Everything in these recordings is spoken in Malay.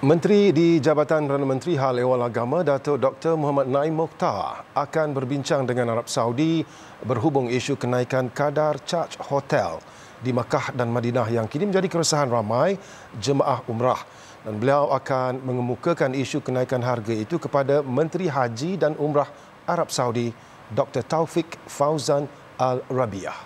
Menteri di Jabatan Perdana Menteri Hal Ehwal Agama Dato Dr Muhammad Naim Mokhtar akan berbincang dengan Arab Saudi berhubung isu kenaikan kadar charge hotel di Makkah dan Madinah yang kini menjadi keresahan ramai jemaah umrah dan beliau akan mengemukakan isu kenaikan harga itu kepada Menteri Haji dan Umrah Arab Saudi Dr Taufik Fauzan Al-Rabiah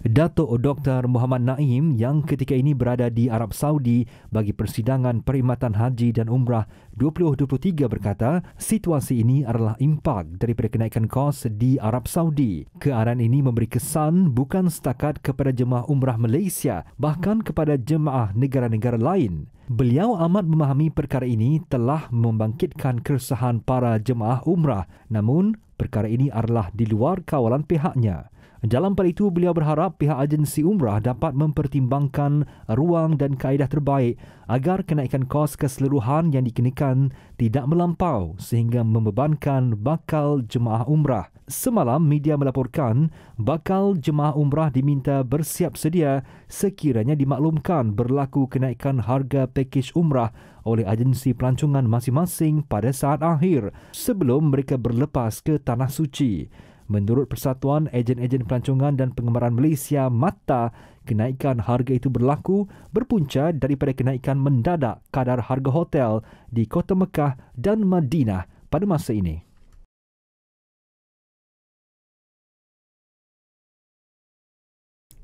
Dato' Dr. Muhammad Naim yang ketika ini berada di Arab Saudi bagi persidangan perkhidmatan haji dan umrah 2023 berkata situasi ini adalah impak daripada kenaikan kos di Arab Saudi. keadaan ini memberi kesan bukan setakat kepada jemaah umrah Malaysia bahkan kepada jemaah negara-negara lain. Beliau amat memahami perkara ini telah membangkitkan keresahan para jemaah umrah namun perkara ini adalah di luar kawalan pihaknya. Dalam pada itu, beliau berharap pihak agensi umrah dapat mempertimbangkan ruang dan kaedah terbaik agar kenaikan kos keseluruhan yang dikenakan tidak melampau sehingga membebankan bakal jemaah umrah. Semalam, media melaporkan bakal jemaah umrah diminta bersiap sedia sekiranya dimaklumkan berlaku kenaikan harga pakej umrah oleh agensi pelancongan masing-masing pada saat akhir sebelum mereka berlepas ke Tanah Suci. Menurut Persatuan Ejen-Ejen Pelancongan dan Pengembaraan Malaysia Mata, kenaikan harga itu berlaku berpunca daripada kenaikan mendadak kadar harga hotel di Kota Mekah dan Madinah pada masa ini.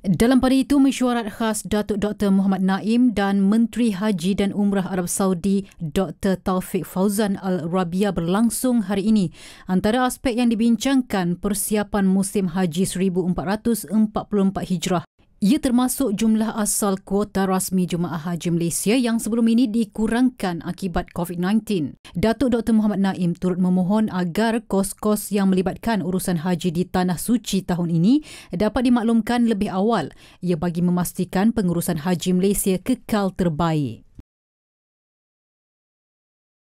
Dalam pada itu, mesyuarat khas Datuk Dr. Muhammad Naim dan Menteri Haji dan Umrah Arab Saudi Dr. Taufik Fauzan Al-Rabia berlangsung hari ini. Antara aspek yang dibincangkan, persiapan musim haji 1444 Hijrah. Ia termasuk jumlah asal kuota rasmi Jemaah Haji Malaysia yang sebelum ini dikurangkan akibat COVID-19. Datuk Dr. Muhammad Naim turut memohon agar kos-kos yang melibatkan urusan haji di Tanah Suci tahun ini dapat dimaklumkan lebih awal. Ia bagi memastikan pengurusan haji Malaysia kekal terbaik.